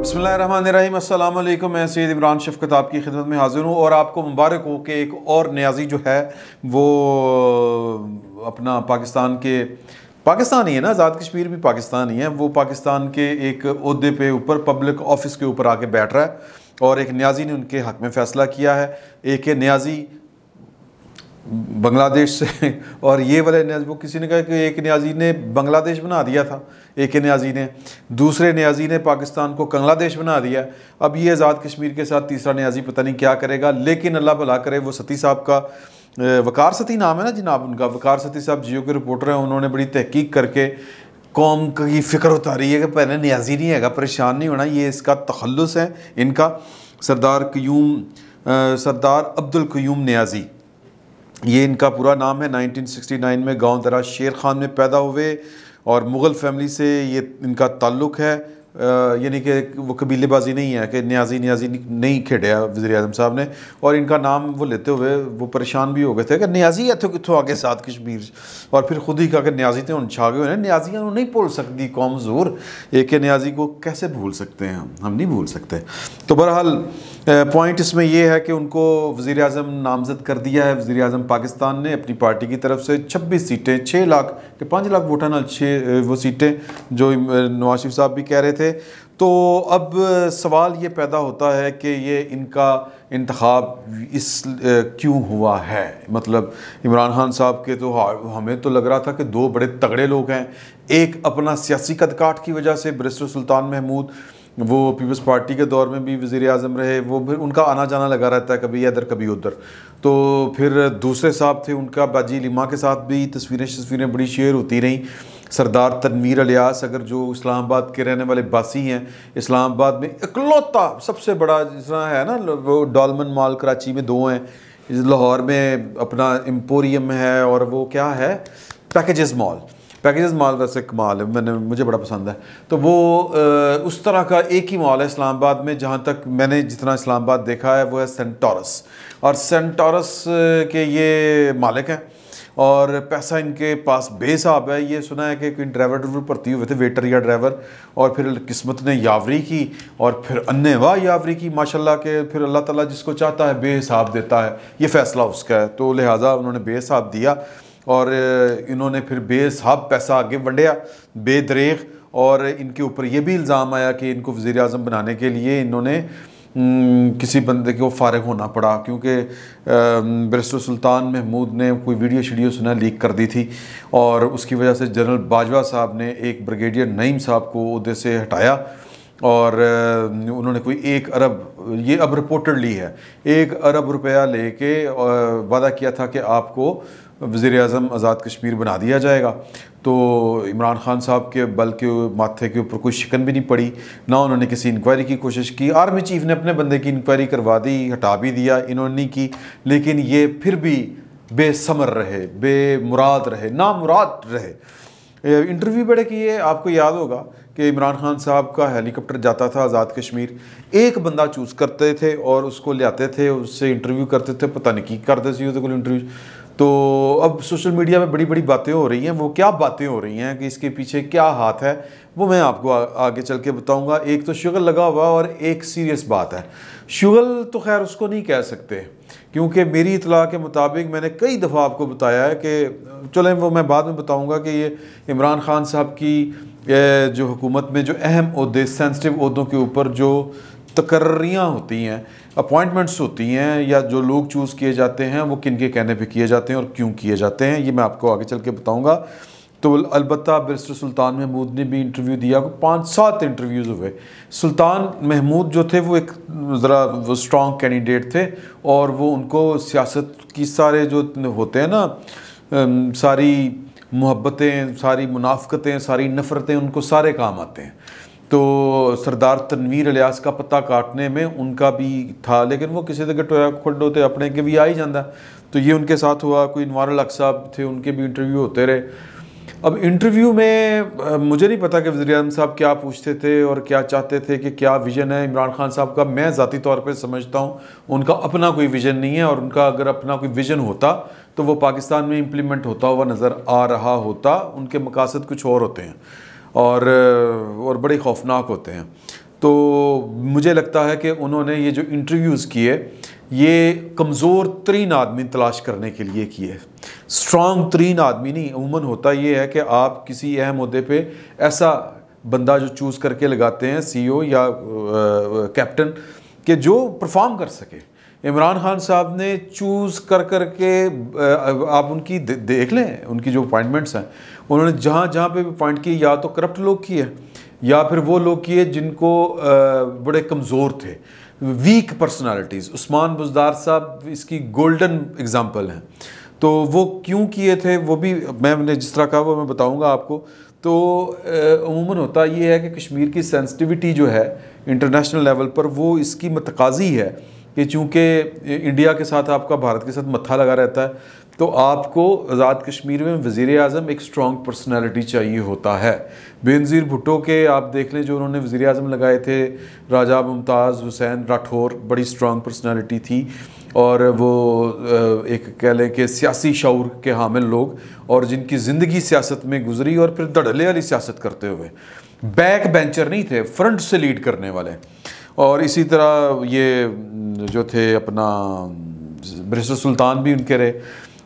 बसमीम मैं सैद इमरान शफकत आपकी खिदमत में हाज़िर हूँ और आपको मुबारक हो कि एक और न्याजी जो है वो अपना पाकिस्तान के पाकिस्तान ही है ना आज़ाद कश्मीर भी पाकिस्तान ही है वो पाकिस्तान के एक अहदे पे ऊपर पब्लिक ऑफिस के ऊपर आके बैठ रहा है और एक न्याजी ने उनके हक में फ़ैसला किया है एक न्याजी बांग्लादेश से और ये वाले न्याज वो किसी ने कहा कि एक न्याजी ने बांग्लादेश बना दिया था एक न्याजी ने दूसरे न्याजी ने पाकिस्तान को कंगलादेश बना दिया अब ये आज़ाद कश्मीर के साथ तीसरा न्याजी पता नहीं क्या करेगा लेकिन अल्लाह भला करे वो सती साहब का वकार सती नाम है ना जनाब उनका वकार सती साहब जियो के रिपोर्टर हैं उन्होंने बड़ी तहकीक करके कौम की फ़िक्र उतारी है कि पहले न्याजी नहीं हैगा परेशान नहीं होना ये इसका तखलस है इनका सरदार क्यूम सरदार अब्दुल क्यूम न्याजी ये इनका पूरा नाम है 1969 में गांव दराज शेर खान में पैदा हुए और मुग़ल फैमिली से ये इनका ताल्लुक़ है यानी कि वो कबीलेबाजी नहीं है कि न्याजी न्याजी नहीं खेडे वजी अजम साहब ने और इनका नाम वो लेते हुए वो परेशान भी हो गए थे कि न्याजी तो कितों आगे साथ कश्मीर और फिर खुद ही कहा कि न्याजी तो हम छा गए हैं न्याजिया नहीं भूल सकती कौम जोर एक न्याजी को कैसे भूल सकते हैं हम हम नहीं भूल सकते तो बहरहाल पॉइंट इसमें यह है कि उनको वजीर अजम नामजद कर दिया है वज़ी अजम पाकिस्तान ने अपनी पार्टी की तरफ से छब्बीस सीटें छः लाख के पाँच लाख वोटा छः वो सीटें जो नवाज शरीफ साहब भी कह रहे थे थे तो अब सवाल ये पैदा होता है कि ये इनका इंतखब इस क्यों हुआ है मतलब इमरान खान साहब के तो हमें तो लग रहा था कि दो बड़े तगड़े लोग हैं एक अपना सियासी कदकाट की वजह से ब्रिस्टर सुल्तान महमूद वो पीपल्स पार्टी के दौर में भी वज़ी अजम रहे वो फिर उनका आना जाना लगा रहता है कभी इधर कभी उधर तो फिर दूसरे साहब थे उनका बाजी लिमा के साथ भी तस्वीरें तस्वीरें बड़ी शेयर होती रहीं सरदार तनवीर अलियास अगर जो इस्लामाबाद के रहने वाले बासी हैं इस्लामाबाद में इकलौता सबसे बड़ा जिस तरह है ना वो डॉलमन मॉल कराची में दो हैं लाहौर में अपना एम्पोरियम है और वो क्या है पैकेजेस मॉल पैकेजेस मॉल वैसे कमाल है मैंने मुझे बड़ा पसंद है तो वो आ, उस तरह का एक ही मॉल है इस्लामाबाद में जहाँ तक मैंने जितना इस्लामाबाद देखा है वो है सेंटोरस और सेंटोरस के ये मालिक हैं और पैसा इनके पास बेसाब है ये सुना है कि कोई ड्राइवर ड्राइवर भर्ती हुए थे वेटर या ड्राइवर और फिर किस्मत ने यावरी की और फिर अन्य वाह यावरी की माशाल्लाह के फिर अल्लाह ताला जिसको चाहता है बेहिसाब देता है ये फ़ैसला उसका है तो लिहाजा उन्होंने बेहिसाब दिया और इन्होंने फिर बेहिसाब पैसा आगे बढ़िया बेदरेख और इनके ऊपर ये भी इल्ज़ाम आया कि इनको वज़ी अजम बनाने के लिए इन्होंने हम्म, किसी बंदे को फारग होना पड़ा क्योंकि ब्रिस्टो सुल्तान महमूद ने कोई वीडियो शीडियो सुना लीक कर दी थी और उसकी वजह से जनरल बाजवा साहब ने एक ब्रिगेडियर नईम साहब को उदे से हटाया और उन्होंने कोई एक अरब ये अब रिपोर्टेडली है एक अरब रुपया लेके वादा किया था कि आपको वज़ी अजम आज़ाद कश्मीर बना दिया जाएगा तो इमरान खान साहब के बल के माथे के ऊपर कोई शिकन भी नहीं पड़ी ना उन्होंने किसी इंक्वायरी की कोशिश की आर्मी चीफ ने अपने बंदे की इंक्वायरी करवा दी हटा भी दिया इन्होंने नहीं की लेकिन ये फिर भी बेसमर रहे बेमुराद रहे नामुराद रहे इंटरव्यू बड़े किए आपको याद होगा कि इमरान खान साहब का हेलीकॉप्टर जाता था आज़ाद कश्मीर एक बंदा चूज़ करते थे और उसको ले आते थे उससे इंटरव्यू करते थे पता नहीं की करते थे उसको इंटरव्यू तो अब सोशल मीडिया में बड़ी बड़ी बातें हो रही हैं वो क्या बातें हो रही हैं कि इसके पीछे क्या हाथ है वो मैं आपको आगे चल के बताऊँगा एक तो शुगल लगा हुआ और एक सीरियस बात है शुगल तो खैर उसको नहीं कह सकते क्योंकि मेरी इतला के मुताबिक मैंने कई दफ़ा आपको बताया है कि चलें वो मैं बाद में बताऊँगा कि ये इमरान खान साहब की जो हुकूमत में जो अहम अहदे सेंसटिव अहदों के ऊपर जो तकर्रियाँ होती हैं अपॉइंटमेंट्स होती हैं या जो लोग चूज़ किए जाते हैं वो किन के कहने पर किए जाते हैं और क्यों किए जाते हैं ये मैं आपको आगे चल के बताऊँगा तो अलबत् बिरस्टर सुल्तान महमूद ने भी इंटरव्यू दिया पाँच सात इंटरव्यूज़ हुए सुल्तान महमूद जो थे वो एक ज़रा वो स्ट्रॉन्ग कैंडिडेट थे और वो उनको सियासत की सारे जो होते हैं ना सारी मोहब्बतें सारी मुनाफ़तें सारी नफ़रतें उनको सारे काम आते हैं तो सरदार तनवीर अलियास का पत्ता काटने में उनका भी था लेकिन वो किसी तरह टोया खुड होते अपने के भी आ ही जाता तो ये उनके साथ हुआ कोई इनवार अक साहब थे उनके भी इंटरव्यू होते रहे अब इंटरव्यू में मुझे नहीं पता कि वजी साहब क्या पूछते थे और क्या चाहते थे कि क्या विजन है इमरान खान साहब का मैं ज़ाती तौर पर समझता हूँ उनका अपना कोई विजन नहीं है और उनका अगर अपना कोई विजन होता तो वो पाकिस्तान में इम्प्लीमेंट होता हुआ नज़र आ रहा होता उनके मकासद कुछ और होते हैं और और बड़े खौफनाक होते हैं तो मुझे लगता है कि उन्होंने ये जो इंटरव्यूज़ किए ये कमज़ोर तरीन आदमी तलाश करने के लिए किए स्ट्रॉन्ग तरीन आदमी नहीं उमूमा होता ये है कि आप किसी अहम मुद्दे पे ऐसा बंदा जो चूज़ करके लगाते हैं सीईओ e या कैप्टन के जो परफॉर्म कर सके इमरान खान साहब ने चूज़ कर कर के आप उनकी देख लें उनकी जो अपॉइंटमेंट्स हैं उन्होंने जहाँ जहाँ पे भी अपॉइंट किए या तो करप्ट लोग किए या फिर वो लोग किए जिनको बड़े कमज़ोर थे वीक पर्सनालिटीज़ उस्मान बुजदार साहब इसकी गोल्डन एग्जांपल हैं तो वो क्यों किए थे वो भी मैंने जिस तरह कहा वो मैं बताऊँगा आपको तो अमूमन होता ये है कि कश्मीर की सेंसटिविटी जो है इंटरनेशनल लेवल पर वो इसकी मतकाजी है कि चूँकि इंडिया के साथ आपका भारत के साथ मत्था लगा रहता है तो आपको आज़ाद कश्मीर में वज़ी अजम एक स्ट्रॉन्ग पर्सनैलिटी चाहिए होता है बेनज़ीर भुट्टो के आप देख लें जो उन्होंने वज़ी अजम लगाए थे राजा मुमताज़ हुसैन राठौर बड़ी स्ट्रॉन्ग पर्सनैलिटी थी और वो एक कह लें कि सियासी शौर के हामिल लोग और जिनकी ज़िंदगी सियासत में गुजरी और फिर धड़ले वाली सियासत करते हुए बैक बेंचर नहीं थे फ्रंट से लीड करने वाले और इसी तरह ये जो थे अपना ब्रिस्टर सुल्तान भी उनके रहे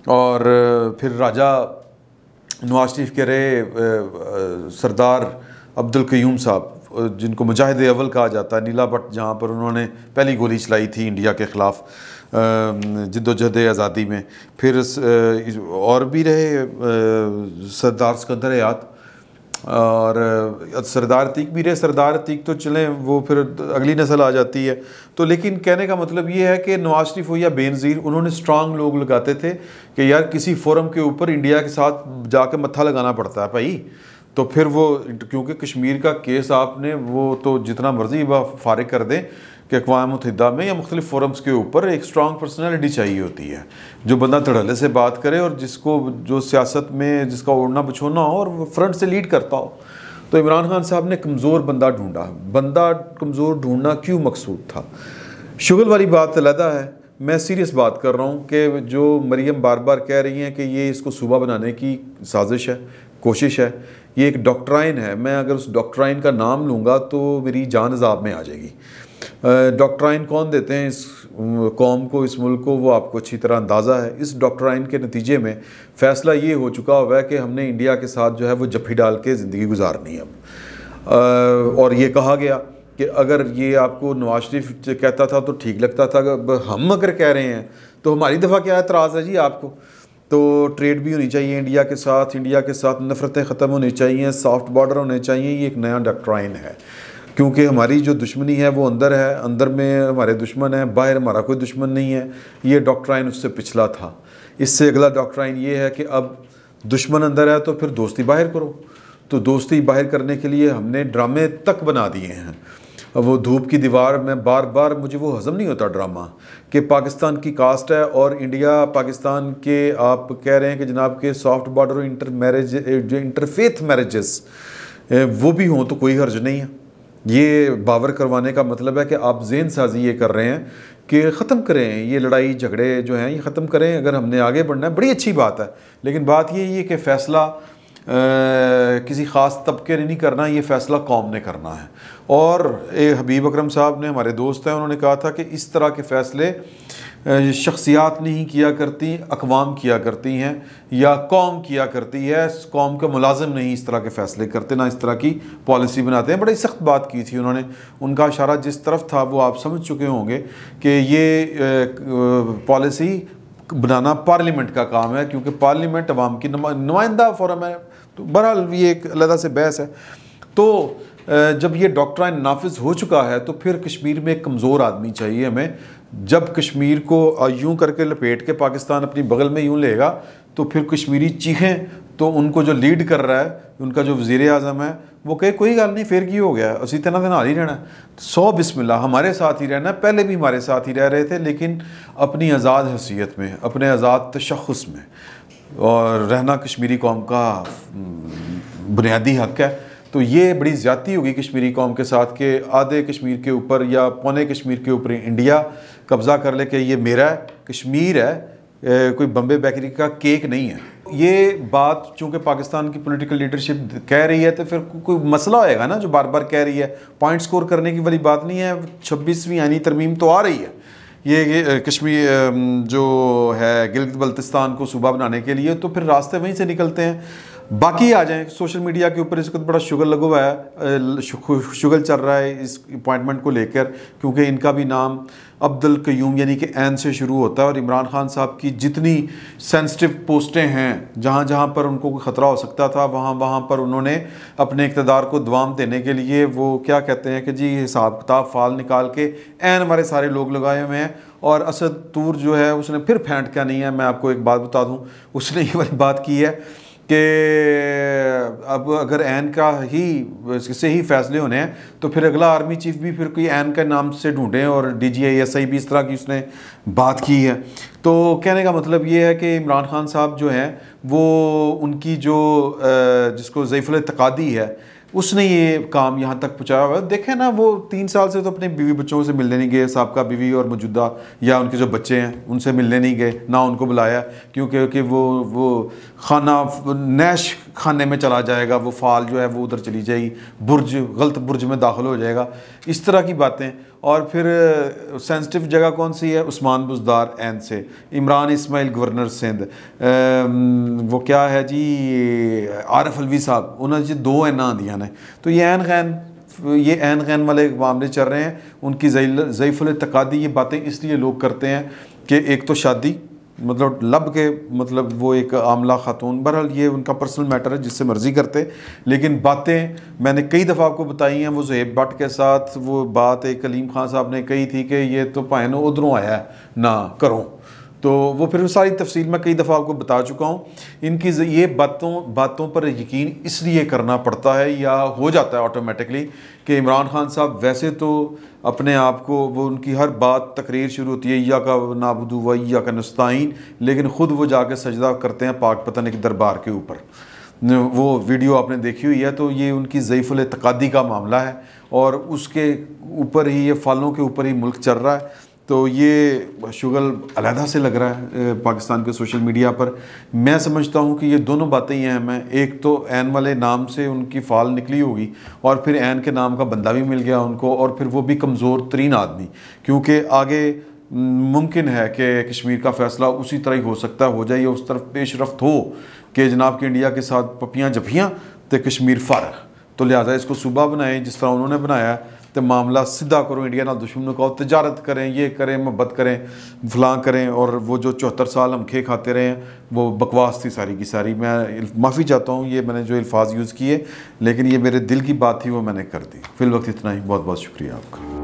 और फिर राजा नवाज शरीफ के रहे सरदार अब्दुल क्यूम साहब जिनको मुजाहिद अव्वल कहा जाता है नीला भट्ट जहाँ पर उन्होंने पहली गोली चलाई थी इंडिया के ख़िलाफ़ जदोजहद आज़ादी में फिर और भी रहे सरदार सिकंदर याद और सरदार तीक भी रहे सरदार तीक तो चलें वो फिर अगली नस्ल आ जाती है तो लेकिन कहने का मतलब ये है कि नवाज शरीफ हो या बेनज़ीर उन्होंने स्ट्रांग लोग लगाते थे कि यार किसी फोरम के ऊपर इंडिया के साथ जाकर मत्था लगाना पड़ता है भाई तो फिर वो क्योंकि कश्मीर का केस आपने वो तो जितना मर्जी फारिग कर दें कि अकवा मतदा में या मुख्तलिफ फोरम्स के ऊपर एक स्ट्रॉन्ग पर्सनैलिटी चाहिए होती है जो बंदा धड़ल्ले से बात करे और जिसको जो सियासत में जिसका ओढ़ना बछोना हो और फ्रंट से लीड करता हो तो इमरान खान साहब ने कमज़ोर बंदा ढूंढा बंदा कमज़ोर ढूंढना क्यों मकसूद था शुगल वाली बात अलहदा है मैं सीरियस बात कर रहा हूँ कि जो मरीम बार बार कह रही हैं कि ये इसको सूबा बनाने की साजिश है कोशिश है ये एक डॉक्ट्राइन है मैं अगर उस डॉक्ट्राइन का नाम लूँगा तो मेरी जान अजाब में आ जाएगी डॉक्ट्राइन कौन देते हैं इस कौम को इस मुल्क को वो आपको अच्छी तरह अंदाज़ा है इस डॉक्ट्राइन के नतीजे में फ़ैसला ये हो चुका हुआ है कि हमने इंडिया के साथ जो है वो जफी डाल के ज़िंदगी गुजारनी है अब और ये कहा गया कि अगर ये आपको नवाज शरीफ कहता था तो ठीक लगता था हम अगर कह रहे हैं तो हमारी दफ़ा क्या एतराज़ है जी आपको तो ट्रेड भी होनी चाहिए इंडिया के साथ इंडिया के साथ नफ़रतें ख़त्म होनी चाहिए सॉफ्ट बॉर्डर होने चाहिए ये एक नया डॉक्ट्राइन है क्योंकि हमारी जो दुश्मनी है वो अंदर है अंदर में हमारे दुश्मन हैं बाहर हमारा कोई दुश्मन नहीं है ये डॉक्ट्राइन उससे पिछला था इससे अगला डॉक्ट्राइन ये है कि अब दुश्मन अंदर है तो फिर दोस्ती बाहर करो तो दोस्ती बाहर करने के लिए हमने ड्रामे तक बना दिए हैं वो धूप की दीवार में बार बार मुझे वो हज़म नहीं होता ड्रामा कि पाकिस्तान की कास्ट है और इंडिया पाकिस्तान के आप कह रहे हैं कि जनाब के सॉफ्ट बॉर्डर इंटर मैरिज जो इंटरफेथ मैरिजेस वो भी हों तो कोई हर्ज नहीं है ये बावर करवाने का मतलब है कि आप जेन साजी ये कर रहे हैं कि ख़त्म करें ये लड़ाई झगड़े जो हैं ये ख़त्म करें अगर हमने आगे बढ़ना है बड़ी अच्छी बात है लेकिन बात ये है कि फ़ैसला किसी ख़ास तबके ने नहीं करना ये फ़ैसला कौम ने करना है और हबीब अकरम साहब ने हमारे दोस्त हैं उन्होंने कहा था कि इस तरह के फ़ैसले शख्सियात नहीं किया करती अकवाम किया करती हैं या कौम किया करती है कौम का मुलाजिम नहीं इस तरह के फ़ैसले करते ना इस तरह की पॉलिसी बनाते हैं बड़ी सख्त बात की थी उन्होंने उनका इशारा जिस तरफ था वो आप समझ चुके होंगे कि ये पॉलिसी बनाना पार्लियामेंट का काम है क्योंकि पार्लियामेंट अवाम की नुमाइंदा फॉरम है तो बहरहाल ये एक अलहदा से बहस है तो जब ये डॉक्ट्राइन नाफिज हो चुका है तो फिर कश्मीर में एक कमज़ोर आदमी चाहिए हमें जब कश्मीर को यूं करके लपेट के पाकिस्तान अपनी बगल में यूं लेगा तो फिर कश्मीरी चीखें तो उनको जो लीड कर रहा है उनका जो वज़ी अजम है वो कहे कोई गल नहीं फिर की हो गया उसी तरह के हाल ही रहना तो सौ बिस्मिल्ला हमारे साथ ही रहना पहले भी हमारे साथ ही रह रहे थे लेकिन अपनी आज़ाद हैसियत में अपने आज़ाद तशखस में और रहना कश्मीरी कौम का हम्म, बुनियादी हक है तो ये बड़ी ज्यादी होगी कश्मीरी कौम के साथ के आधे कश्मीर के ऊपर या पौने कश्मीर के ऊपर इंडिया कब्ज़ा कर ले कि ये मेरा है कश्मीर है कोई बम्बे बेकरी का केक नहीं है ये बात चूँकि पाकिस्तान की पॉलिटिकल लीडरशिप कह रही है तो फिर कोई मसला होएगा ना जो बार बार कह रही है पॉइंट स्कोर करने की वाली बात नहीं है छब्बीसवीं यानी तरमीम तो आ रही है ये कश्मीर जो है गिलगित बल्तिस्तान को सूबा बनाने के लिए तो फिर रास्ते वहीं से निकलते हैं बाकी आ जाएं सोशल मीडिया के ऊपर इसका बड़ा शुगर लगा हुआ है शुगर चल रहा है इस अपॉइंटमेंट को लेकर क्योंकि इनका भी नाम अब्दुल क्यूम यानी कि एन से शुरू होता है और इमरान खान साहब की जितनी सेंसिटिव पोस्टें हैं जहाँ जहाँ पर उनको कोई ख़तरा हो सकता था वहाँ वहाँ पर उन्होंने अपने इकतदार को दवाम देने के लिए वो क्या कहते हैं कि जी हिसाब किताब फाल निकाल के एन हमारे सारे लोग लगाए हुए हैं और असद तूर जो है उसने फिर फेंट क्या नहीं है मैं आपको एक बात बता दूँ उसने ये वाली बात की है कि अब अगर एन का ही से ही फैसले होने हैं तो फिर अगला आर्मी चीफ भी फिर कोई एन के नाम से ढूंढें और D G I S I भी इस तरह की उसने बात की है तो कहने का मतलब ये है कि इमरान खान साहब जो हैं वो उनकी जो जिसको ज़ैफ़ल तकादी है उसने ये काम यहाँ तक पहुँचाया हुआ देखे देखें ना वो तीन साल से तो अपने बीवी बच्चों से मिलने नहीं गए सबका बीवी और मौजूदा या उनके जो बच्चे हैं उनसे मिलने नहीं गए ना उनको बुलाया क्योंकि कि वो वो खाना नैश खाने में चला जाएगा वो फाल जो है वो उधर चली जाएगी बुर्ज गलत बुर्ज में दाखिल हो जाएगा इस तरह की बातें और फिर सेंसिटिव जगह कौन सी है उस्मान बुजदार एन से इमरान इसमाइल गवर्नर सिंध वो क्या है जी आरफ अलवी साहब उन्होंने जी दो एना दिया ने तो ये एन गैन ये एन गैन वाले मामले चल रहे हैं उनकी ज़यीफ़ुल तकादी ये बातें इसलिए लोग करते हैं कि एक तो शादी मतलब लब के मतलब वो एक आमला ख़ातून बहरहाल ये उनका पर्सनल मैटर है जिससे मर्ज़ी करते लेकिन बातें मैंने कई दफ़ा आपको बताई हैं वो जहेब भट के साथ वो बात एक कलीम खान साहब ने कही थी कि ये तो पायन उधरों आया ना करो तो वो फिर सारी तफसील मैं कई दफ़ा आपको बता चुका हूँ इनकी ये बातों बातों पर यकीन इसलिए करना पड़ता है या हो जाता है ऑटोमेटिकली कि इमरान खान साहब वैसे तो अपने आप को वो उनकी हर बात तकरीर शुरू होती है या का नाबुदू व या का नस्ताइन लेकिन ख़ुद वो जाके सजदा करते हैं पाक पतन के दरबार के ऊपर वो वीडियो आपने देखी हुई है तो ये उनकी ज़यफ़ुल तकादी का मामला है और उसके ऊपर ही ये फालों के ऊपर ही मुल्क चल रहा है तो ये शुगल अलहदा से लग रहा है पाकिस्तान के सोशल मीडिया पर मैं समझता हूँ कि ये दोनों बातें ही अहम हैं एक तो एन वाले नाम से उनकी फाल निकली होगी और फिर एन के नाम का बंदा भी मिल गया उनको और फिर वो भी कमज़ोर तरीन आदमी क्योंकि आगे मुमकिन है कि कश्मीर का फैसला उसी तरह ही हो सकता है हो जाए या उस तरफ पेश रफ्त हो कि जनाब के इंडिया के साथ पपियाँ जफियाँ तो कश्मीर फ़ारग तो लिहाजा इसको सूबा बनाएं जिस तरह उन्होंने बनाया तो मामला सीधा करो इंडिया ना दुश्मन कहो तजारत करें ये करें मोहब्बत करें फलां करें और वो जो चौहत्तर साल हम खे खाते रहे हैं वो बकवास थी सारी की सारी मैं माफ़ी चाहता हूँ ये मैंने जो अल्फाज यूज़ किए लेकिन ये मेरे दिल की बात थी वो मैंने कर दी फिल वक्त इतना ही बहुत बहुत शुक्रिया आपका